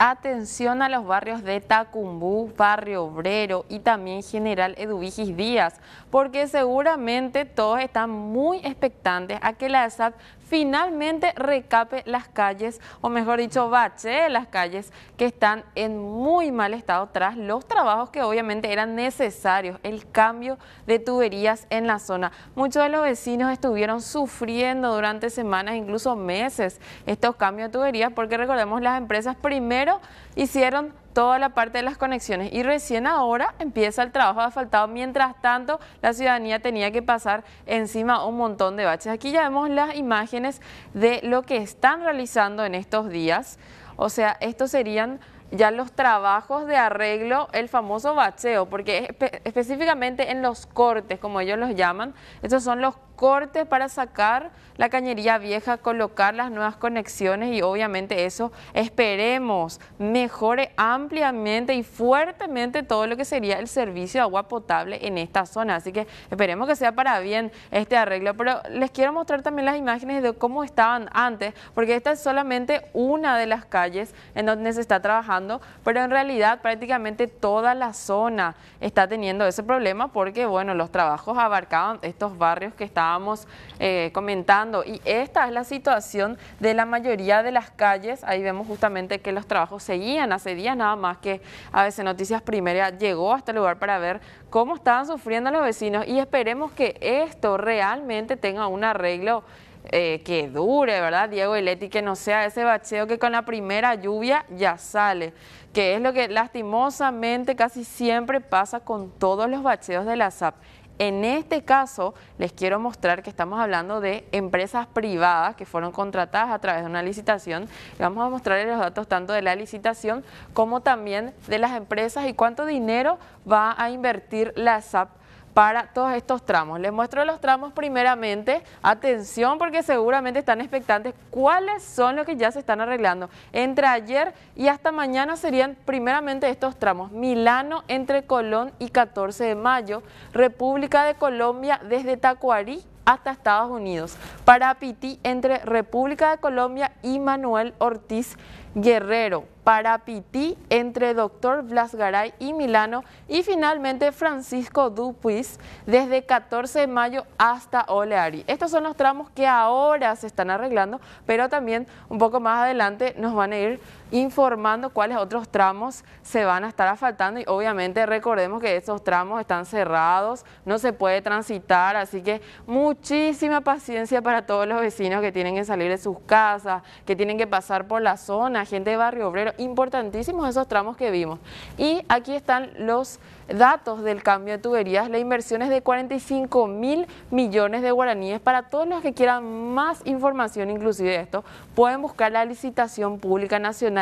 Atención a los barrios de Tacumbú, Barrio Obrero y también General Eduvigis Díaz, porque seguramente todos están muy expectantes a que la ESAP finalmente recape las calles, o mejor dicho, bache las calles que están en muy mal estado tras los trabajos que obviamente eran necesarios, el cambio de tuberías en la zona. Muchos de los vecinos estuvieron sufriendo durante semanas, incluso meses, estos cambios de tuberías, porque recordemos las empresas primero hicieron toda la parte de las conexiones y recién ahora empieza el trabajo de asfaltado. Mientras tanto, la ciudadanía tenía que pasar encima un montón de baches. Aquí ya vemos las imágenes de lo que están realizando en estos días. O sea, estos serían ya los trabajos de arreglo, el famoso bacheo, porque específicamente en los cortes, como ellos los llaman, estos son los cortes para sacar la cañería vieja, colocar las nuevas conexiones y obviamente eso esperemos mejore ampliamente y fuertemente todo lo que sería el servicio de agua potable en esta zona. Así que esperemos que sea para bien este arreglo. Pero les quiero mostrar también las imágenes de cómo estaban antes, porque esta es solamente una de las calles en donde se está trabajando, pero en realidad prácticamente toda la zona está teniendo ese problema porque, bueno, los trabajos abarcaban estos barrios que estaban estábamos eh, comentando. Y esta es la situación de la mayoría de las calles. Ahí vemos justamente que los trabajos seguían hace días nada más que ABC Noticias Primera llegó hasta el este lugar para ver cómo estaban sufriendo los vecinos y esperemos que esto realmente tenga un arreglo eh, que dure, ¿verdad, Diego y Leti? Que no sea ese bacheo que con la primera lluvia ya sale, que es lo que lastimosamente casi siempre pasa con todos los bacheos de la SAP. En este caso, les quiero mostrar que estamos hablando de empresas privadas que fueron contratadas a través de una licitación. Vamos a mostrarles los datos tanto de la licitación como también de las empresas y cuánto dinero va a invertir la SAP para todos estos tramos. Les muestro los tramos primeramente. Atención porque seguramente están expectantes cuáles son los que ya se están arreglando. Entre ayer y hasta mañana serían primeramente estos tramos. Milano entre Colón y 14 de Mayo, República de Colombia desde Tacuarí hasta Estados Unidos. Para Piti entre República de Colombia y Manuel Ortiz Guerrero. Para Piti entre Doctor Blas Garay y Milano. Y finalmente Francisco Dupuis desde 14 de mayo hasta Oleari. Estos son los tramos que ahora se están arreglando, pero también un poco más adelante nos van a ir informando cuáles otros tramos se van a estar asfaltando y obviamente recordemos que esos tramos están cerrados, no se puede transitar, así que muchísima paciencia para todos los vecinos que tienen que salir de sus casas, que tienen que pasar por la zona, gente de Barrio Obrero, importantísimos esos tramos que vimos. Y aquí están los datos del cambio de tuberías, la inversión es de 45 mil millones de guaraníes. Para todos los que quieran más información, inclusive de esto, pueden buscar la licitación pública nacional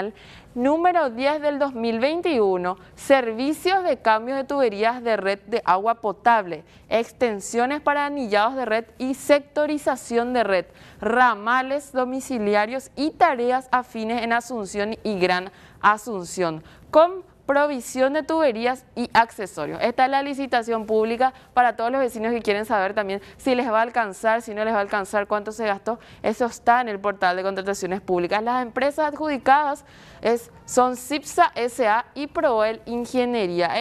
número 10 del 2021, servicios de cambio de tuberías de red de agua potable, extensiones para anillados de red y sectorización de red, ramales domiciliarios y tareas afines en Asunción y Gran Asunción, con provisión de tuberías y accesorios. Esta es la licitación pública para todos los vecinos que quieren saber también si les va a alcanzar, si no les va a alcanzar, cuánto se gastó. Eso está en el portal de contrataciones públicas. Las empresas adjudicadas son CIPSA SA y Proel Ingeniería. a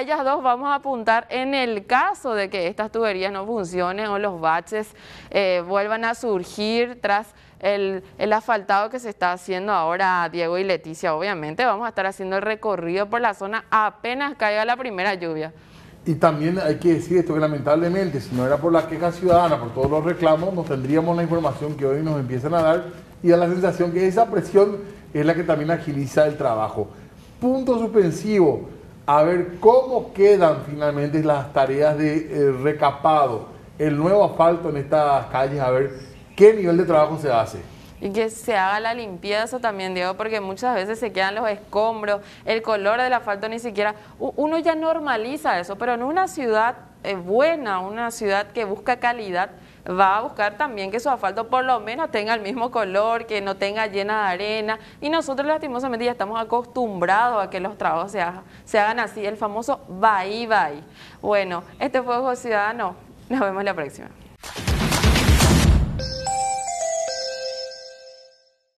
ellas dos vamos a apuntar en el caso de que estas tuberías no funcionen o los baches eh, vuelvan a surgir tras el, asfaltado que se está haciendo ahora, Diego y Leticia, obviamente vamos a estar haciendo el recorrido por la zona apenas caiga la primera lluvia. Y también hay que decir esto, que lamentablemente, si no era por la queja ciudadana, por todos los reclamos, no tendríamos la información que hoy nos empiezan a dar y da la sensación que esa presión es la que también agiliza el trabajo. Punto suspensivo, a ver cómo quedan finalmente las tareas de eh, recapado, el nuevo asfalto en estas calles, a ver ¿qué nivel de trabajo se hace? Y que se haga la limpieza también, Diego, porque muchas veces se quedan los escombros, el color del asfalto ni siquiera. Uno ya normaliza eso, pero en una ciudad eh, buena, una ciudad que busca calidad, va a buscar también que su asfalto por lo menos tenga el mismo color, que no tenga llena de arena. Y nosotros lastimosamente ya estamos acostumbrados a que los trabajos se, hagan así, el famoso bye bye. Bueno, este fue Ojo Ciudadano. Nos vemos la próxima.